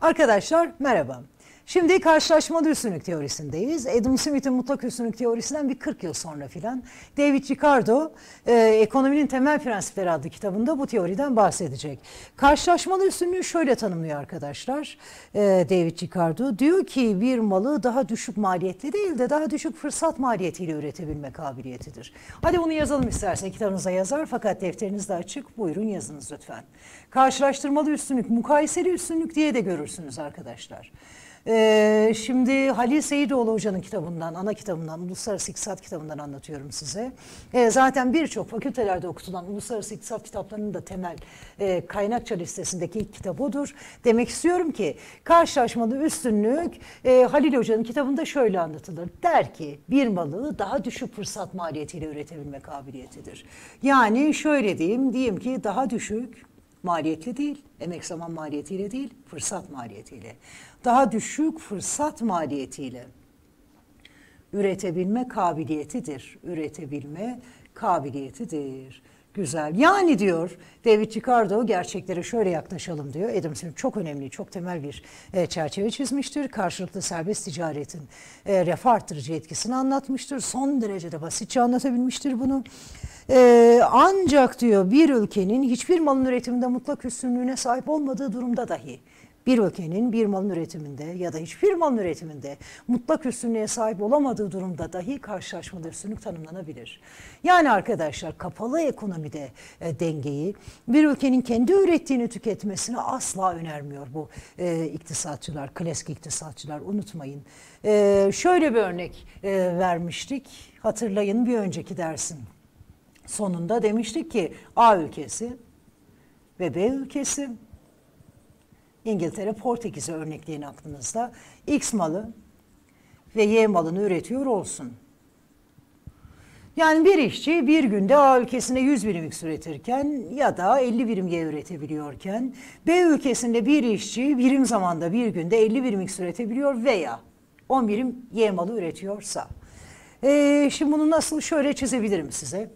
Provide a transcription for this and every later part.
Arkadaşlar merhaba. Şimdi karşılaşma üstünlük teorisindeyiz. Adam Smith'in mutlak üstünlük teorisinden bir 40 yıl sonra filan David Ricardo e, Ekonominin Temel Prensipleri adlı kitabında bu teoriden bahsedecek. Karşılaşmalı üstünlüğü şöyle tanımlıyor arkadaşlar e, David Ricardo. Diyor ki bir malı daha düşük maliyetli değil de daha düşük fırsat maliyetiyle üretebilme kabiliyetidir. Hadi bunu yazalım istersen kitabınıza yazar fakat defterinizde açık buyurun yazınız lütfen. Karşılaştırmalı üstünlük, mukayeseli üstünlük diye de görürsünüz arkadaşlar. Ee, şimdi Halil Seyidoğlu Hoca'nın kitabından, ana kitabından, Uluslararası İktisat kitabından anlatıyorum size. Ee, zaten birçok fakültelerde okutulan Uluslararası İktisat kitaplarının da temel e, kaynakça listesindeki ilk kitabıdır. Demek istiyorum ki karşılaşmalı üstünlük e, Halil Hoca'nın kitabında şöyle anlatılır. Der ki bir malı daha düşük fırsat maliyetiyle üretebilme kabiliyetidir. Yani şöyle diyeyim, diyeyim ki daha düşük maliyetli değil, emek zaman maliyetiyle değil, fırsat maliyetiyle daha düşük fırsat maliyetiyle üretebilme kabiliyetidir. Üretebilme kabiliyetidir. Güzel. Yani diyor David Ricardo gerçeklere şöyle yaklaşalım diyor. Adams'ın çok önemli, çok temel bir e, çerçeve çizmiştir. Karşılıklı serbest ticaretin e, refah arttırıcı etkisini anlatmıştır. Son derecede basitçe anlatabilmiştir bunu. E, ancak diyor bir ülkenin hiçbir malın üretiminde mutlak üstünlüğüne sahip olmadığı durumda dahi bir ülkenin bir malın üretiminde ya da hiçbir malın üretiminde mutlak üstünlüğe sahip olamadığı durumda dahi karşılaşmada üstünlük tanımlanabilir. Yani arkadaşlar kapalı ekonomide e, dengeyi bir ülkenin kendi ürettiğini tüketmesini asla önermiyor bu e, iktisatçılar, klasik iktisatçılar unutmayın. E, şöyle bir örnek e, vermiştik hatırlayın bir önceki dersin sonunda demiştik ki A ülkesi ve B ülkesi İngiltere, Portekiz'e örnekleyin aklınızda. X malı ve Y malını üretiyor olsun. Yani bir işçi bir günde A ülkesinde 100 birim X üretirken ya da 50 birim Y üretebiliyorken B ülkesinde bir işçi birim zamanda bir günde 50 birim X üretebiliyor veya 10 birim Y malı üretiyorsa. Ee, şimdi bunu nasıl şöyle çizebilirim size.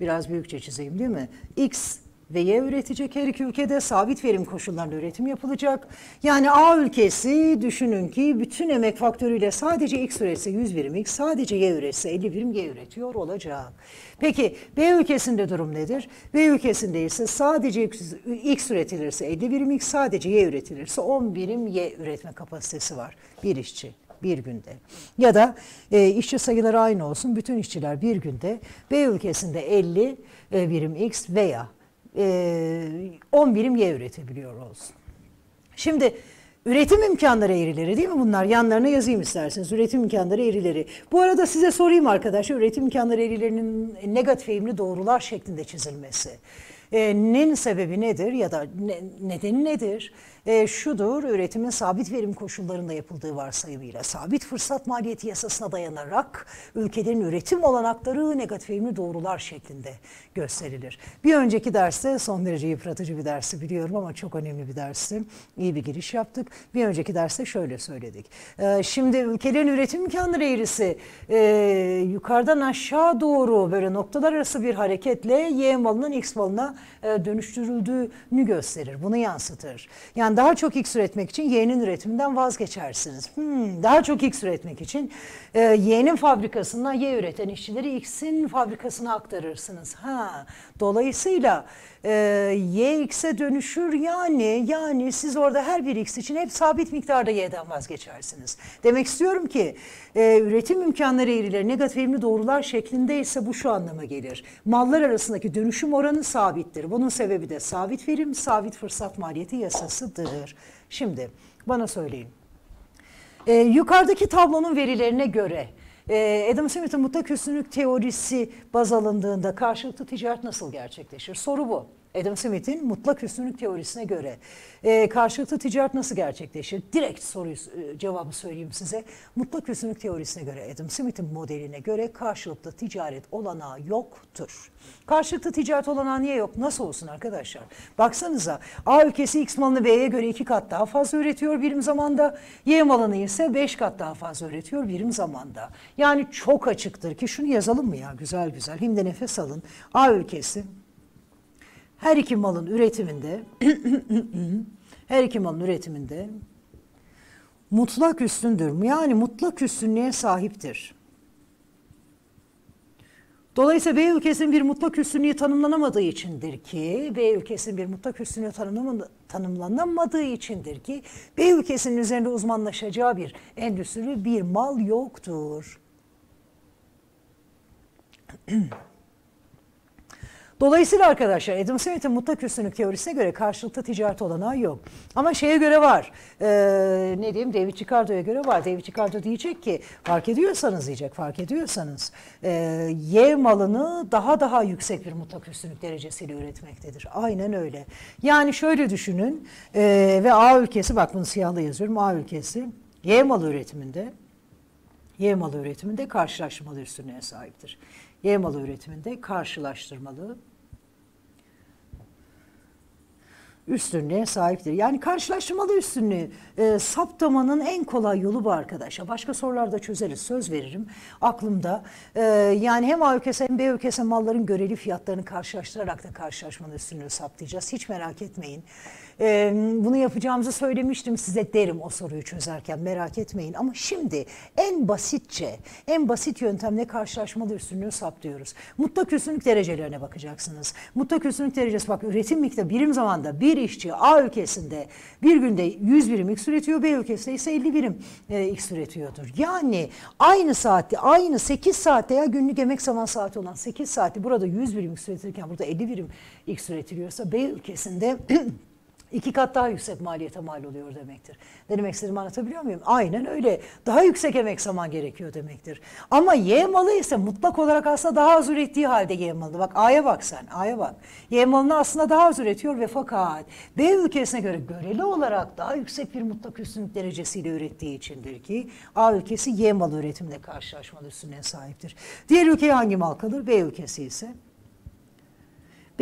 Biraz büyükçe çizeyim değil mi? X V'ye üretecek her iki ülkede sabit verim koşullarında üretim yapılacak. Yani A ülkesi düşünün ki bütün emek faktörüyle sadece X üretse 100 birim X, sadece Y üretse 50 birim Y üretiyor olacak. Peki B ülkesinde durum nedir? B ülkesinde ise sadece X üretilirse 50 birim X, sadece Y üretilirse 10 birim Y üretme kapasitesi var bir işçi bir günde. Ya da e, işçi sayıları aynı olsun bütün işçiler bir günde B ülkesinde 50 e, birim X veya 10 e, birim Y üretebiliyor olsun. Şimdi üretim imkanları eğrileri değil mi bunlar? Yanlarına yazayım isterseniz. Üretim imkanları eğrileri. Bu arada size sorayım arkadaşlar. Üretim imkanları eğrilerinin negatif eğimli doğrular şeklinde çizilmesi. Ee, nin sebebi nedir ya da ne, nedeni nedir? e, şudur, üretimin sabit verim koşullarında yapıldığı varsayımıyla sabit fırsat maliyeti yasasına dayanarak ülkelerin üretim olanakları negatif eğilimli doğrular şeklinde gösterilir. Bir önceki derste son derece yıpratıcı bir dersi biliyorum ama çok önemli bir dersi. İyi bir giriş yaptık. Bir önceki derste şöyle söyledik. E, şimdi ülkelerin üretim imkanları eğrisi e, yukarıdan aşağı doğru böyle noktalar arası bir hareketle Y malının X malına e, dönüştürüldüğünü gösterir. Bunu yansıtır. Yani Y'den daha çok X üretmek için yeğenin üretiminden vazgeçersiniz. Hmm, daha çok X üretmek için e, Y'nin fabrikasından Y üreten işçileri X'in fabrikasına aktarırsınız. Ha, dolayısıyla ee, y x'e dönüşür yani yani siz orada her bir x için hep sabit miktarda y'den vazgeçersiniz. Demek istiyorum ki e, üretim imkanları eğrileri negatif eğimli doğrular şeklinde ise bu şu anlama gelir. Mallar arasındaki dönüşüm oranı sabittir. Bunun sebebi de sabit verim, sabit fırsat maliyeti yasasıdır. Şimdi bana söyleyin. E, yukarıdaki tablonun verilerine göre e, Adam Smith'in mutlak üstünlük teorisi baz alındığında karşılıklı ticaret nasıl gerçekleşir? Soru bu. Adam Smith'in mutlak üstünlük teorisine göre e, karşılıklı ticaret nasıl gerçekleşir? Direkt soruyu e, cevabı söyleyeyim size. Mutlak üstünlük teorisine göre Adam Smith'in modeline göre karşılıklı ticaret olanağı yoktur. Karşılıklı ticaret olanağı niye yok? Nasıl olsun arkadaşlar? Baksanıza A ülkesi X malını B'ye göre iki kat daha fazla üretiyor birim zamanda. Y malını ise beş kat daha fazla üretiyor birim zamanda. Yani çok açıktır ki şunu yazalım mı ya güzel güzel. Hem de nefes alın. A ülkesi her iki malın üretiminde her iki malın üretiminde mutlak üstündür. Yani mutlak üstünlüğe sahiptir. Dolayısıyla B ülkesinin bir mutlak üstünlüğü tanımlanamadığı içindir ki, B ülkesinin bir mutlak üstünlüğü tanımlanamadığı içindir ki, B ülkesinin üzerinde uzmanlaşacağı bir endüstri, bir mal yoktur. Dolayısıyla arkadaşlar Adam Smith'in mutlak üstünlük teorisine göre karşılıklı ticaret olanağı yok. Ama şeye göre var. E, ne diyeyim David Ricardo'ya göre var. David Ricardo diyecek ki fark ediyorsanız diyecek fark ediyorsanız e, Y malını daha daha yüksek bir mutlak üstünlük derecesiyle üretmektedir. Aynen öyle. Yani şöyle düşünün e, ve A ülkesi bak bunu siyahla yazıyorum A ülkesi Y malı üretiminde Y malı üretiminde karşılaştırmalı üstünlüğe sahiptir. Y malı üretiminde karşılaştırmalı üstünlüğe sahiptir. Yani karşılaştırmalı üstünlüğü e, saptamanın en kolay yolu bu arkadaşlar. Başka sorularda çözeriz söz veririm aklımda. E, yani hem A ülkesi hem B ülkesi malların göreli fiyatlarını karşılaştırarak da karşılaşmanın üstünlüğü saptayacağız. Hiç merak etmeyin e, bunu yapacağımızı söylemiştim size derim o soruyu çözerken merak etmeyin. Ama şimdi en basitçe, en basit yöntemle karşılaşmalı üstünlüğü saptıyoruz. Mutlak üstünlük derecelerine bakacaksınız. Mutlak üstünlük derecesi bak üretim miktarı birim zamanda bir işçi A ülkesinde bir günde 100 birim X üretiyor, B ülkesinde ise 50 birim e, X üretiyordur. Yani aynı saatte, aynı 8 saatte ya günlük emek zaman saati olan 8 saati burada 100 birim X üretirken burada 50 birim X üretiliyorsa B ülkesinde iki kat daha yüksek maliyete mal oluyor demektir. Ne demek istediğimi anlatabiliyor muyum? Aynen öyle. Daha yüksek emek zaman gerekiyor demektir. Ama Y malı ise mutlak olarak aslında daha az ürettiği halde Y malı. Bak A'ya bak sen, A'ya bak. Y malını aslında daha az üretiyor ve fakat B ülkesine göre göreli olarak daha yüksek bir mutlak üstünlük derecesiyle ürettiği içindir ki A ülkesi Y malı üretimle karşılaşmalı üstüne sahiptir. Diğer ülkeye hangi mal kalır? B ülkesi ise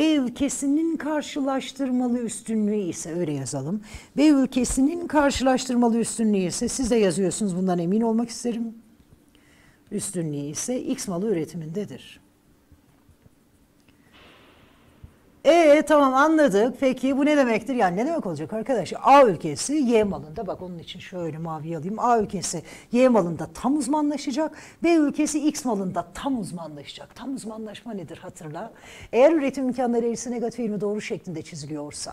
ve ülkesinin karşılaştırmalı üstünlüğü ise öyle yazalım. Ve ülkesinin karşılaştırmalı üstünlüğü ise siz de yazıyorsunuz bundan emin olmak isterim. Üstünlüğü ise X malı üretimindedir. E tamam anladık. Peki bu ne demektir? Yani ne demek olacak arkadaş? A ülkesi Y malında bak onun için şöyle mavi alayım. A ülkesi Y malında tam uzmanlaşacak. B ülkesi X malında tam uzmanlaşacak. Tam uzmanlaşma nedir hatırla. Eğer üretim imkanları eğrisi negatif eğilimi doğru şeklinde çiziliyorsa.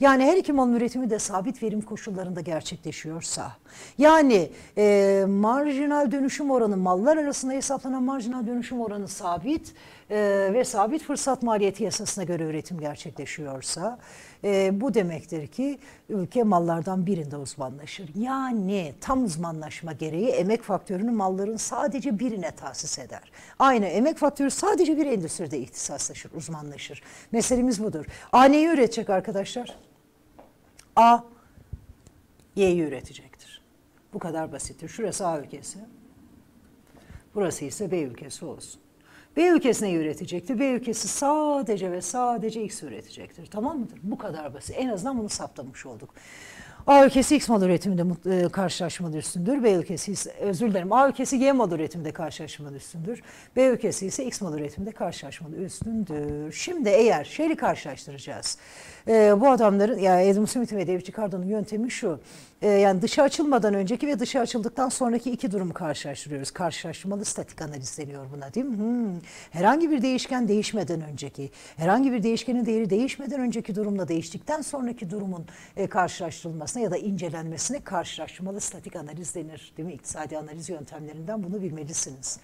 Yani her iki malın üretimi de sabit verim koşullarında gerçekleşiyorsa. Yani e, marjinal dönüşüm oranı mallar arasında hesaplanan marjinal dönüşüm oranı sabit ee, ve sabit fırsat maliyeti yasasına göre üretim gerçekleşiyorsa e, bu demektir ki ülke mallardan birinde uzmanlaşır. Yani tam uzmanlaşma gereği emek faktörünü malların sadece birine tahsis eder. Aynı emek faktörü sadece bir endüstride ihtisaslaşır, uzmanlaşır. Meselemiz budur. A neyi üretecek arkadaşlar? A Y'yi üretecektir. Bu kadar basittir. Şurası A ülkesi. Burası ise B ülkesi olsun. B ülkesi neyi üretecektir? B ülkesi sadece ve sadece X üretecektir. Tamam mıdır? Bu kadar basit. En azından bunu saptamış olduk. A ülkesi X mal üretiminde e, karşılaşmalı üstündür. B ülkesi özür dilerim. A ülkesi Y mal üretiminde karşılaşmalı üstündür. B ülkesi ise X mal üretiminde karşılaşmalı üstündür. Şimdi eğer şeyi karşılaştıracağız. E, bu adamların, ya Edmund Smith ve David Ricardo'nun yöntemi şu. Ee, yani dışa açılmadan önceki ve dışa açıldıktan sonraki iki durumu karşılaştırıyoruz. Karşılaştırmalı statik analiz deniyor buna değil mi? Hmm. Herhangi bir değişken değişmeden önceki, herhangi bir değişkenin değeri değişmeden önceki durumla değiştikten sonraki durumun e, karşılaştırılmasına ya da incelenmesine karşılaştırmalı statik analiz denir değil mi? İktisadi analiz yöntemlerinden bunu bilmelisiniz.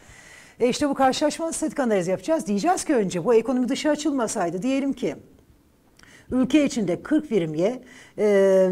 E işte bu karşılaştırmalı statik analiz yapacağız. Diyeceğiz ki önce bu ekonomi dışa açılmasaydı diyelim ki Ülke içinde 40 birim Y e,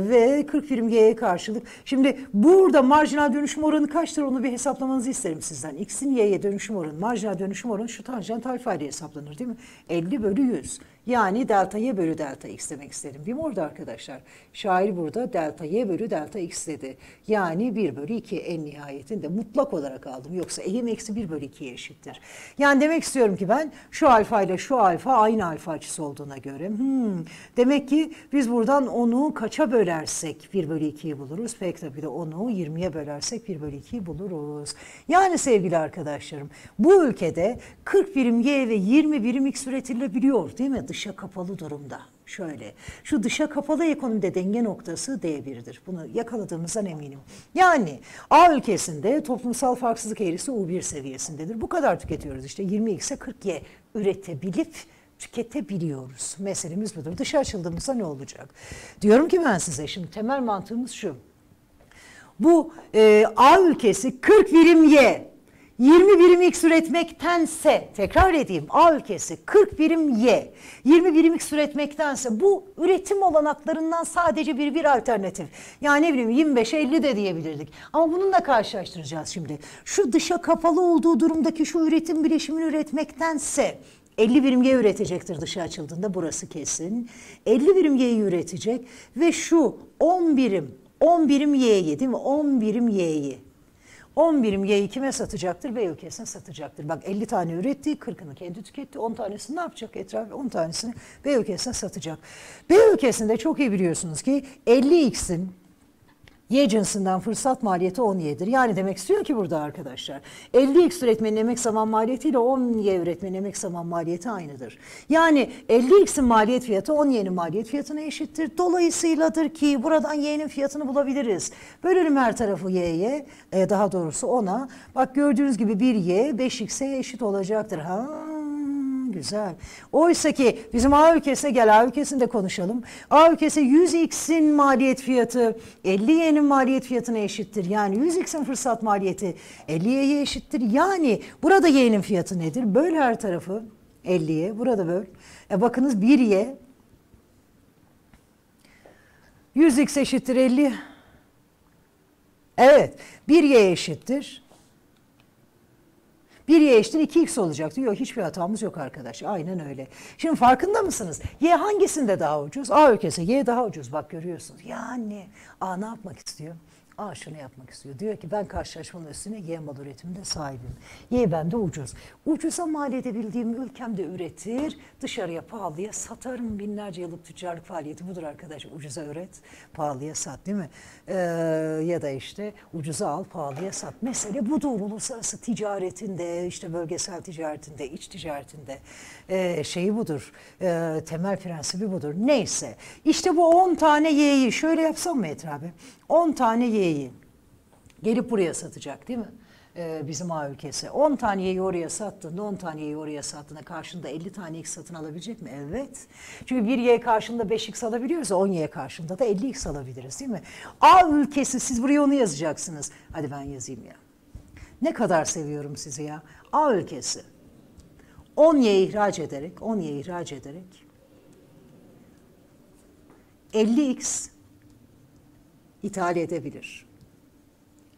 ve 40 birim Y'ye karşılık. Şimdi burada marjinal dönüşüm oranı kaçtır onu bir hesaplamanızı isterim sizden. X'in Y'ye dönüşüm oranı, marjinal dönüşüm oranı şu tanjant alfa ile hesaplanır değil mi? 50 bölü 100. Yani delta y bölü delta x demek istedim. Bir mi orada arkadaşlar? Şair burada delta y bölü delta x dedi. Yani 1 bölü 2 en nihayetinde mutlak olarak aldım. Yoksa eğim eksi 1 bölü 2'ye eşittir. Yani demek istiyorum ki ben şu alfa ile şu alfa aynı alfa açısı olduğuna göre. Hmm, demek ki biz buradan onu kaça bölersek 1 bölü 2'yi buluruz. Pek tabii de onu 20'ye bölersek 1 bölü 2'yi buluruz. Yani sevgili arkadaşlarım bu ülkede 40 birim y ve 20 birim x üretilebiliyor değil mi? dışa kapalı durumda. Şöyle, şu dışa kapalı ekonomide denge noktası D1'dir. Bunu yakaladığımızdan eminim. Yani A ülkesinde toplumsal farksızlık eğrisi U1 seviyesindedir. Bu kadar tüketiyoruz işte 20x'e 40y üretebilip tüketebiliyoruz. Meselemiz budur. Dışa açıldığımızda ne olacak? Diyorum ki ben size şimdi temel mantığımız şu. Bu e, A ülkesi 40 birim Y 20 birim x üretmektense tekrar edeyim A ülkesi 40 birim Y 20 birim x üretmektense bu üretim olanaklarından sadece bir bir alternatif. Yani ne bileyim 25 50 de diyebilirdik. Ama bununla karşılaştıracağız şimdi. Şu dışa kapalı olduğu durumdaki şu üretim bileşimini üretmektense 50 birim Y üretecektir dışa açıldığında burası kesin. 50 birim Y'yi üretecek ve şu 10 birim 10 birim Y'yi değil mi? 10 birim Y'yi 10 birim Y'yi kime satacaktır? B ülkesine satacaktır. Bak 50 tane üretti, 40'ını kendi tüketti. 10 tanesini ne yapacak etraf? 10 tanesini B ülkesine satacak. B ülkesinde çok iyi biliyorsunuz ki 50X'in Y cinsinden fırsat maliyeti 10Y'dir. Yani demek istiyor ki burada arkadaşlar 50X üretmenin emek zaman maliyeti ile 10Y üretmenin emek zaman maliyeti aynıdır. Yani 50X'in maliyet fiyatı 10Y'nin maliyet fiyatına eşittir. Dolayısıyladır ki buradan Y'nin fiyatını bulabiliriz. Bölelim her tarafı Y'ye e, daha doğrusu ona. Bak gördüğünüz gibi 1Y 5X'e eşit olacaktır. Ha güzel. Oysa ki bizim A ülkesine gel A ülkesinde konuşalım. A ülkesi 100x'in maliyet fiyatı 50 y'nin maliyet fiyatına eşittir. Yani 100x'in fırsat maliyeti 50 y'ye eşittir. Yani burada y'nin fiyatı nedir? Böl her tarafı 50'ye. Burada böl. E bakınız 1 y 100x eşittir 50. Evet. 1 y eşittir. 1y eşittir 2x olacaktı. Yok hiçbir hatamız yok arkadaş. Aynen öyle. Şimdi farkında mısınız? Y hangisinde daha ucuz? A ülkesi, Y daha ucuz. Bak görüyorsunuz. Yani A ne yapmak istiyor? Aa şunu yapmak istiyor. Diyor ki ben karşılaşmalı üstüne Y mal üretiminde sahibim. Y de ucuz. Ucuza mal edebildiğim ülkemde üretir. Dışarıya pahalıya satarım. Binlerce yıllık ticaret faaliyeti budur arkadaş. Ucuza üret, pahalıya sat değil mi? Ee, ya da işte ucuza al, pahalıya sat. Mesele budur. Uluslararası ticaretinde, işte bölgesel ticaretinde, iç ticaretinde ee, şeyi budur. Ee, temel prensibi budur. Neyse. İşte bu 10 tane Y'yi şöyle yapsam mı Etra abi? 10 tane Y'yi yeği gelip buraya satacak değil mi? Ee, bizim A ülkesi. 10 taneyi oraya sattın, 10 taneyi oraya sattığında karşında 50 tane x satın alabilecek mi? Evet. Çünkü bir y karşında 5x alabiliyoruz 10 y karşında da 50x alabiliriz değil mi? A ülkesi siz buraya onu yazacaksınız. Hadi ben yazayım ya. Ne kadar seviyorum sizi ya. A ülkesi 10 y ihraç ederek 10 y ihraç ederek 50x ithal edebilir.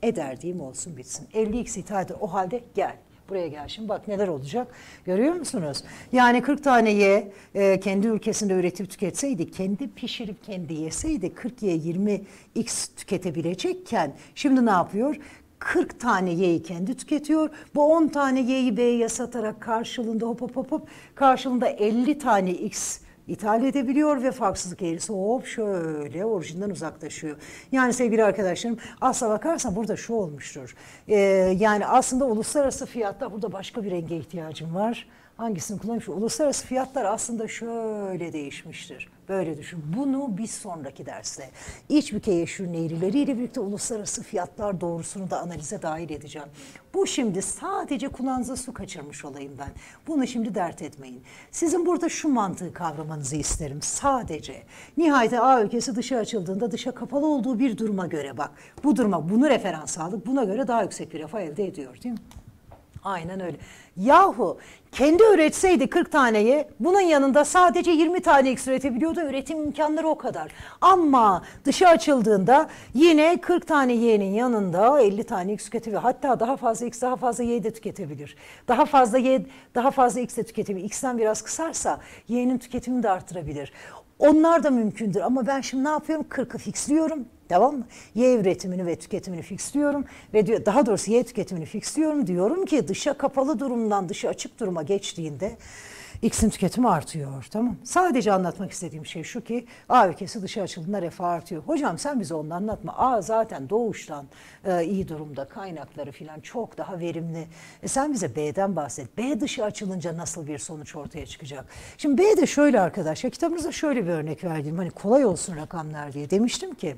Eder diyeyim olsun bitsin. 50x ithal eder. O halde gel. Buraya gel şimdi bak neler olacak görüyor musunuz? Yani 40 tane ye e, kendi ülkesinde üretip tüketseydi, kendi pişirip kendi yeseydi 40 ye 20x tüketebilecekken şimdi ne yapıyor? 40 tane Y'yi kendi tüketiyor. Bu 10 tane Y'yi B'ye satarak karşılığında hop hop hop hop karşılığında 50 tane X ithal edebiliyor ve farksızlık eğrisi hop şöyle orijinden uzaklaşıyor. Yani sevgili arkadaşlarım asla bakarsan burada şu olmuştur. Ee, yani aslında uluslararası fiyatta burada başka bir renge ihtiyacım var hangisini kullanmış? Uluslararası fiyatlar aslında şöyle değişmiştir. Böyle düşün. Bunu bir sonraki derste iç bükeye şu eğrileriyle birlikte uluslararası fiyatlar doğrusunu da analize dahil edeceğim. Bu şimdi sadece kulağınıza su kaçırmış olayım ben. Bunu şimdi dert etmeyin. Sizin burada şu mantığı kavramanızı isterim sadece. Nihayet A ülkesi dışa açıldığında dışa kapalı olduğu bir duruma göre bak. Bu duruma bunu referans aldık. Buna göre daha yüksek bir rafa elde ediyor değil mi? Aynen öyle. Yahu kendi üretseydi 40 taneyi bunun yanında sadece 20 tane üretebiliyordu. Üretim imkanları o kadar. Ama dışa açıldığında yine 40 tane Y'nin yanında 50 tane X üretebilir. Hatta daha fazla X daha fazla Y de tüketebilir. Daha fazla Y daha fazla X de tüketebilir. X'ten biraz kısarsa Y'nin tüketimini de artırabilir. Onlar da mümkündür ama ben şimdi ne yapıyorum? 40'ı fixliyorum. Tamam mı? Y üretimini ve tüketimini fixliyorum ve diyor daha doğrusu Y tüketimini fixliyorum diyorum ki dışa kapalı durumdan dışa açık duruma geçtiğinde X'in tüketimi artıyor. Tamam. Sadece anlatmak istediğim şey şu ki A ülkesi dışa açıldığında refah artıyor. Hocam sen bize onu anlatma. A zaten doğuştan e, iyi durumda kaynakları filan çok daha verimli. E, sen bize B'den bahset. B dışı açılınca nasıl bir sonuç ortaya çıkacak? Şimdi B de şöyle arkadaşlar kitabımızda şöyle bir örnek verdim. Hani kolay olsun rakamlar diye demiştim ki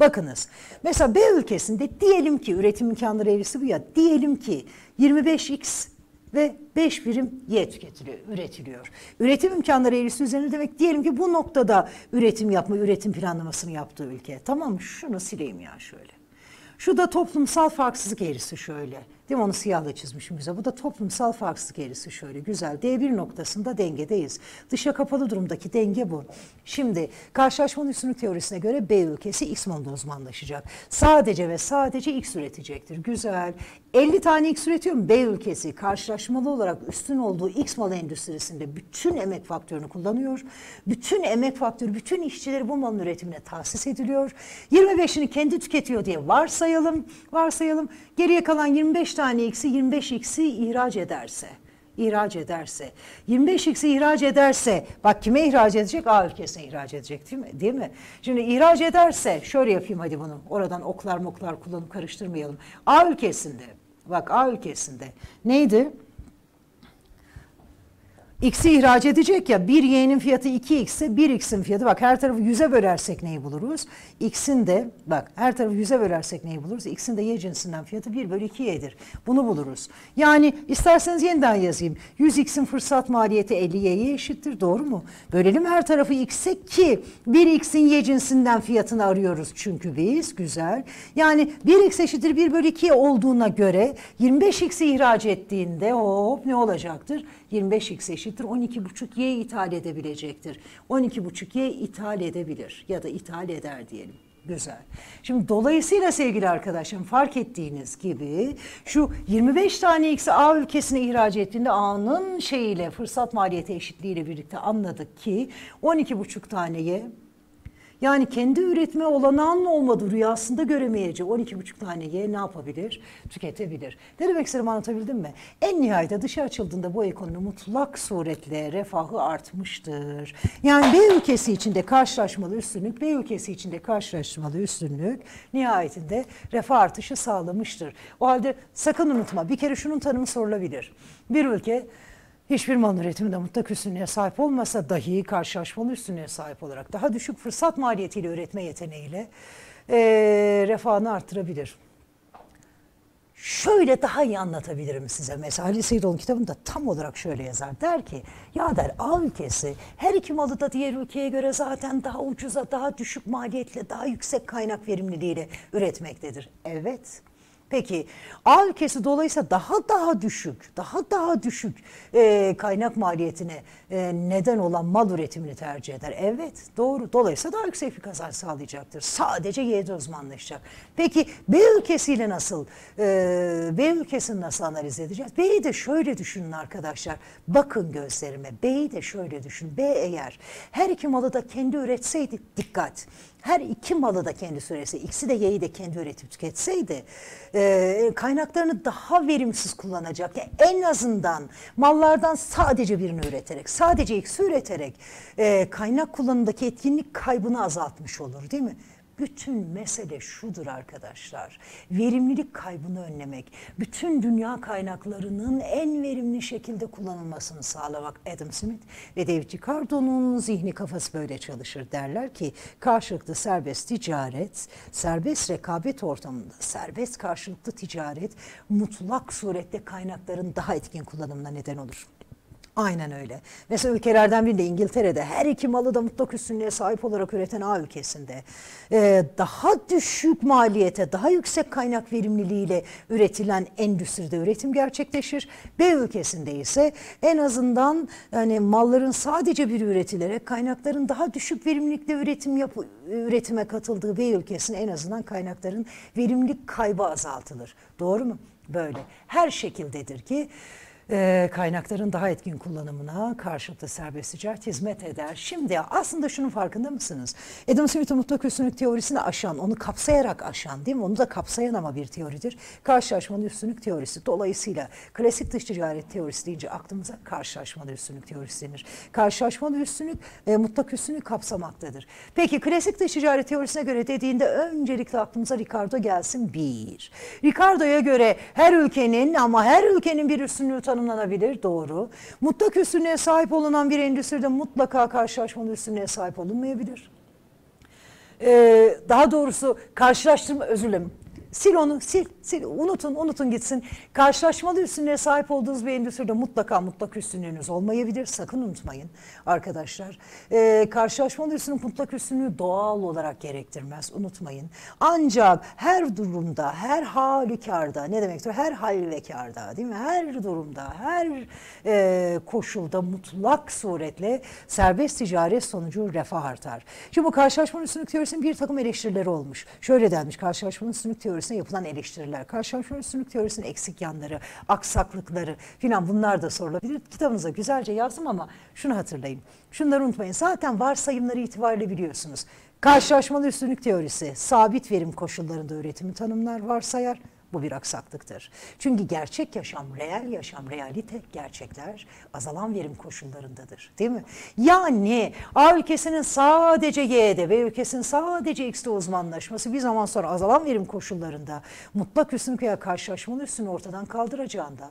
Bakınız mesela B ülkesinde diyelim ki üretim imkanları eğrisi bu ya diyelim ki 25x ve 5 birim Y tüketiliyor, üretiliyor. Üretim imkanları eğrisi üzerine demek diyelim ki bu noktada üretim yapma, üretim planlamasını yaptığı ülke. Tamam mı? Şunu sileyim ya şöyle. Şu da toplumsal farksızlık eğrisi şöyle. Değil mi? Onu siyahla çizmişim bize. Bu da toplumsal farksızlık gerisi şöyle güzel. D1 noktasında dengedeyiz. Dışa kapalı durumdaki denge bu. Şimdi karşılaşmanın üstünlük teorisine göre B ülkesi X malında uzmanlaşacak. Sadece ve sadece X üretecektir. Güzel. 50 tane X üretiyor mu B ülkesi karşılaşmalı olarak üstün olduğu X mal endüstrisinde bütün emek faktörünü kullanıyor. Bütün emek faktörü, bütün işçileri bu malın üretimine tahsis ediliyor. 25'ini kendi tüketiyor diye varsayalım. Varsayalım. Geriye kalan 25 tane x'i 25 x'i ihraç ederse ihraç ederse 25 x'i ihraç ederse bak kime ihraç edecek? A ülkesine ihraç edecek değil mi? Değil mi? Şimdi ihraç ederse şöyle yapayım hadi bunu. Oradan oklar moklar kullanıp karıştırmayalım. A ülkesinde bak A ülkesinde neydi? X'i ihraç edecek ya bir Y'nin fiyatı 2X ise 1X'in fiyatı bak her tarafı 100'e bölersek neyi buluruz? X'in de bak her tarafı 100'e bölersek neyi buluruz? X'in de Y cinsinden fiyatı 1 bölü 2Y'dir. Bunu buluruz. Yani isterseniz yeniden yazayım. 100X'in fırsat maliyeti 50Y'ye eşittir doğru mu? Bölelim her tarafı X'e ki 1X'in Y cinsinden fiyatını arıyoruz çünkü biz güzel. Yani 1X eşittir 1 bölü 2 olduğuna göre 25X'i ihraç ettiğinde hop ne olacaktır? 25x eşittir 12,5y ithal edebilecektir. 12,5y ithal edebilir ya da ithal eder diyelim. Güzel. Şimdi dolayısıyla sevgili arkadaşım, fark ettiğiniz gibi şu 25 tane X'i A ülkesine ihraç ettiğinde A'nın şeyiyle fırsat maliyeti eşitliğiyle birlikte anladık ki 12,5 tane y yani kendi üretme olanağının olmadı rüyasında 12 buçuk tane ye ne yapabilir? Tüketebilir. Ne demek istedim anlatabildim mi? En nihayet dışa açıldığında bu ekonomi mutlak suretle refahı artmıştır. Yani B ülkesi içinde karşılaşmalı üstünlük, B ülkesi içinde karşılaşmalı üstünlük nihayetinde refah artışı sağlamıştır. O halde sakın unutma bir kere şunun tanımı sorulabilir. Bir ülke Hiçbir mal üretiminde mutlak üstünlüğe sahip olmasa dahi karşılaşmalı üstünlüğe sahip olarak daha düşük fırsat maliyetiyle üretme yeteneğiyle e, refahını artırabilir. Şöyle daha iyi anlatabilirim size. Mesela Ali Seydol'un kitabında tam olarak şöyle yazar. Der ki ya der A ülkesi her iki malı da diğer ülkeye göre zaten daha ucuza, daha düşük maliyetle, daha yüksek kaynak verimliliğiyle üretmektedir. Evet Peki A ülkesi dolayısıyla daha daha düşük, daha daha düşük e, kaynak maliyetine e, neden olan mal üretimini tercih eder. Evet doğru. Dolayısıyla daha yüksek bir kazanç sağlayacaktır. Sadece Y'de uzmanlaşacak. Peki B ülkesiyle nasıl, e, B ülkesini nasıl analiz edeceğiz? B'yi de şöyle düşünün arkadaşlar. Bakın gözlerime. B'yi de şöyle düşün. B eğer her iki malı da kendi üretseydi dikkat. Her iki malı da kendi süresi, ikisi de Y'yi de kendi üretip tüketseydi e, e, kaynaklarını daha verimsiz kullanacak. Yani en azından mallardan sadece birini üreterek, sadece eksi üreterek e, kaynak kullanımındaki etkinlik kaybını azaltmış olur değil mi? Bütün mesele şudur arkadaşlar. Verimlilik kaybını önlemek, bütün dünya kaynaklarının en verimli şekilde kullanılmasını sağlamak. Adam Smith ve David Ricardo'nun zihni kafası böyle çalışır derler ki karşılıklı serbest ticaret, serbest rekabet ortamında serbest karşılıklı ticaret mutlak surette kaynakların daha etkin kullanımına neden olur. Aynen öyle. Mesela ülkelerden biri de İngiltere'de her iki malı da mutlak üstünlüğe sahip olarak üreten A ülkesinde e, daha düşük maliyete, daha yüksek kaynak verimliliğiyle üretilen endüstride üretim gerçekleşir. B ülkesinde ise en azından yani malların sadece bir üretilerek kaynakların daha düşük verimlilikle üretim yap, üretime katıldığı B ülkesinde en azından kaynakların verimlilik kaybı azaltılır. Doğru mu? Böyle. Her şekildedir ki e, kaynakların daha etkin kullanımına karşılıklı serbest ticaret hizmet eder. Şimdi aslında şunun farkında mısınız? Adam Smith'in mutlak üstünlük teorisini aşan, onu kapsayarak aşan değil mi? Onu da kapsayan ama bir teoridir. Karşılaşmanın üstünlük teorisi. Dolayısıyla klasik dış ticaret teorisi deyince aklımıza karşılaşmanın üstünlük teorisi denir. Karşılaşmanın üstünlük e, mutlak üstünlük kapsamaktadır. Peki klasik dış ticaret teorisine göre dediğinde öncelikle aklımıza Ricardo gelsin bir. Ricardo'ya göre her ülkenin ama her ülkenin bir üstünlüğü tanımlamaktadır tanımlanabilir doğru. Mutlak üstünlüğe sahip olunan bir endüstride mutlaka karşılaşmalı üstünlüğe sahip olunmayabilir. Ee, daha doğrusu karşılaştırma özür dilerim. Sil onu sil unutun unutun gitsin. Karşılaşmalı üstünlüğe sahip olduğunuz bir endüstride mutlaka mutlak üstünlüğünüz olmayabilir. Sakın unutmayın arkadaşlar. Ee, karşılaşmalı üstünlük mutlak üstünlüğü doğal olarak gerektirmez. Unutmayın. Ancak her durumda, her halükarda ne demektir? Her hal ve karda değil mi? Her durumda, her e, koşulda mutlak suretle serbest ticaret sonucu refah artar. Şimdi bu karşılaşmanın üstünlük teorisinin bir takım eleştirileri olmuş. Şöyle denmiş karşılaşmanın üstünlük teorisine yapılan eleştiriler beraber karşılaşıyoruz. teorisinin eksik yanları, aksaklıkları filan bunlar da sorulabilir. Kitabınıza güzelce yazdım ama şunu hatırlayın. Şunları unutmayın. Zaten varsayımları itibariyle biliyorsunuz. Karşılaşmalı üstünlük teorisi sabit verim koşullarında üretimi tanımlar, varsayar. Bu bir aksaklıktır. Çünkü gerçek yaşam, reel yaşam, realite, gerçekler azalan verim koşullarındadır. Değil mi? Yani A ülkesinin sadece Y'de ve ülkesinin sadece X'de uzmanlaşması bir zaman sonra azalan verim koşullarında mutlak üstün üstünlükle karşılaşmanın üstünü ortadan kaldıracağından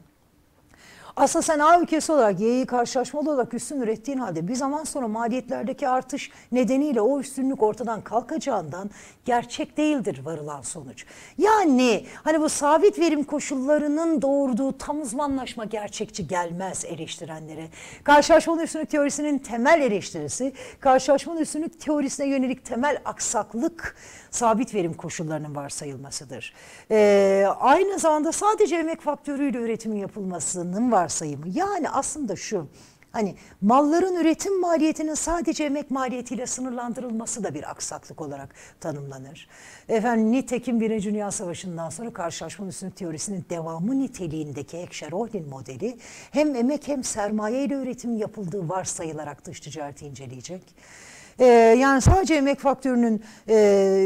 aslında sen A ülkesi olarak Y'yi karşılaşmalı olarak üstün ürettiğin halde bir zaman sonra maliyetlerdeki artış nedeniyle o üstünlük ortadan kalkacağından gerçek değildir varılan sonuç. Yani hani bu sabit verim koşullarının doğurduğu tam uzmanlaşma gerçekçi gelmez eleştirenlere. Karşılaşmalı üstünlük teorisinin temel eleştirisi karşılaşmalı üstünlük teorisine yönelik temel aksaklık sabit verim koşullarının varsayılmasıdır. Ee, aynı zamanda sadece emek faktörüyle üretimin yapılmasının var varsayımı. Yani aslında şu hani malların üretim maliyetinin sadece emek maliyetiyle sınırlandırılması da bir aksaklık olarak tanımlanır. Efendim nitekim Birinci Dünya Savaşı'ndan sonra karşılaşma üstünlük teorisinin devamı niteliğindeki Ekşer-Ohlin modeli hem emek hem sermaye ile üretim yapıldığı varsayılarak dış ticareti inceleyecek. E, yani sadece emek faktörünün e,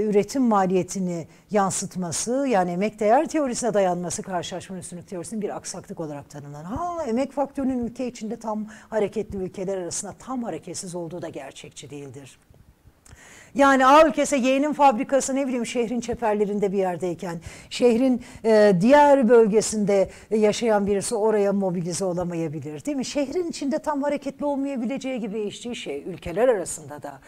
üretim maliyetini yansıtması yani emek değer teorisine dayanması karşılaşma üstünlük teorisinin bir aksaklık olarak tanımlanan. Ha emek faktörünün ülke içinde tam hareketli ülkeler arasında tam hareketsiz olduğu da gerçekçi değildir. Yani A ülkesi Y'nin fabrikası ne bileyim şehrin çeperlerinde bir yerdeyken, şehrin e, diğer bölgesinde yaşayan birisi oraya mobilize olamayabilir değil mi? Şehrin içinde tam hareketli olmayabileceği gibi değiştiği şey ülkeler arasında da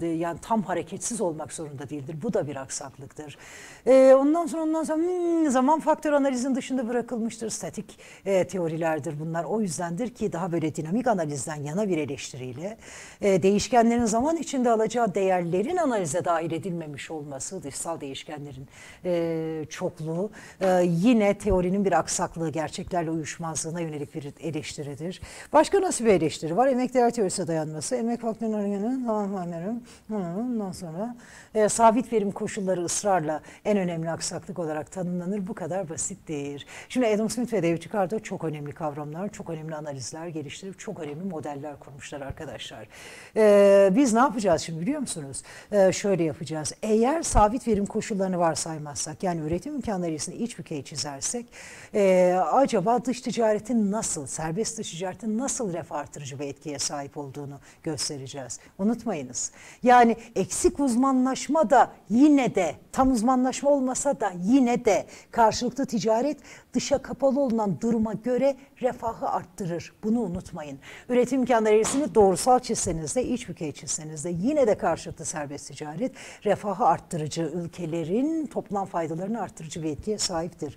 e, yani tam hareketsiz olmak zorunda değildir. Bu da bir aksaklıktır. E, ondan sonra ondan sonra hmm, zaman faktör analizin dışında bırakılmıştır. Statik e, teorilerdir bunlar. O yüzdendir ki daha böyle dinamik analizden yana bir eleştiriyle e, değişkenlerin zaman içinde alacağı değer değerlerin analize dahil edilmemiş olması, dışsal değişkenlerin e, çokluğu e, yine teorinin bir aksaklığı, gerçeklerle uyuşmazlığına yönelik bir eleştiridir. Başka nasıl bir eleştiri var? Emek değer teorisine dayanması, emek vaktinin ondan sonra e, sabit verim koşulları ısrarla en önemli aksaklık olarak tanımlanır. Bu kadar basit değil. Şimdi Adam Smith ve David Ricardo çok önemli kavramlar, çok önemli analizler geliştirip çok önemli modeller kurmuşlar arkadaşlar. E, biz ne yapacağız şimdi biliyor musunuz? musunuz? Ee, şöyle yapacağız. Eğer sabit verim koşullarını varsaymazsak yani üretim imkanları içerisinde iç ülkeyi çizersek e, acaba dış ticaretin nasıl, serbest dış ticaretin nasıl refah artırıcı bir etkiye sahip olduğunu göstereceğiz. Unutmayınız. Yani eksik uzmanlaşma da yine de tam uzmanlaşma olmasa da yine de karşılıklı ticaret dışa kapalı olunan duruma göre refahı arttırır. Bunu unutmayın. Üretim imkanları eğrisini doğrusal çizseniz de iç ülkeyi çizseniz de yine de karşı karşıtı serbest ticaret refahı arttırıcı ülkelerin toplam faydalarını arttırıcı bir etkiye sahiptir.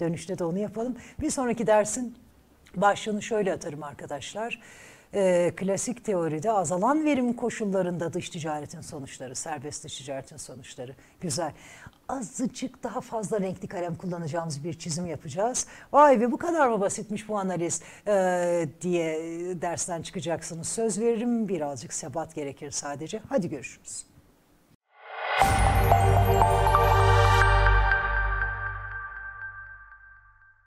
Dönüşte de onu yapalım. Bir sonraki dersin başlığını şöyle atarım arkadaşlar e, klasik teoride azalan verim koşullarında dış ticaretin sonuçları, serbest dış ticaretin sonuçları. Güzel azıcık daha fazla renkli kalem kullanacağımız bir çizim yapacağız. Vay be bu kadar mı basitmiş bu analiz e, diye dersten çıkacaksınız. Söz veririm birazcık sebat gerekir sadece. Hadi görüşürüz.